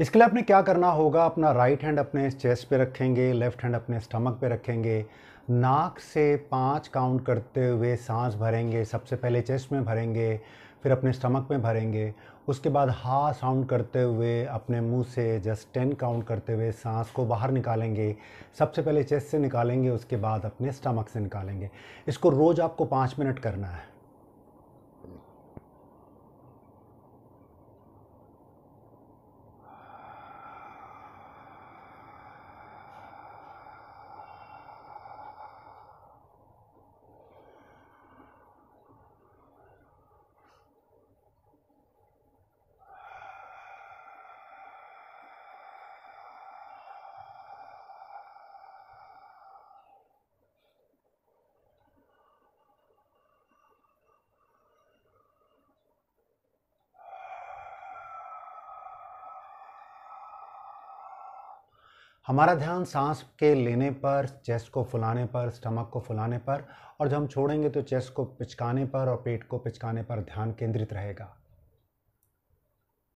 इसके लिए आपने क्या करना होगा अपना राइट हैंड अपने चेस्ट पे रखेंगे लेफ्ट हैंड अपने स्टमक पे रखेंगे नाक से पाँच काउंट करते हुए सांस भरेंगे सबसे पहले चेस्ट में भरेंगे फिर अपने स्टमक में भरेंगे उसके बाद हा साउंड करते हुए अपने मुंह से जस्ट टेन काउंट करते हुए सांस को बाहर निकालेंगे सबसे पहले चेस्ट से निकालेंगे उसके बाद अपने स्टमक से निकालेंगे इसको रोज़ आपको पाँच मिनट करना है हमारा ध्यान सांस के लेने पर चेस्ट को फुलाने पर स्टमक को फुलाने पर और जब हम छोड़ेंगे तो चेस्ट को पिचकाने पर और पेट को पिचकाने पर ध्यान केंद्रित रहेगा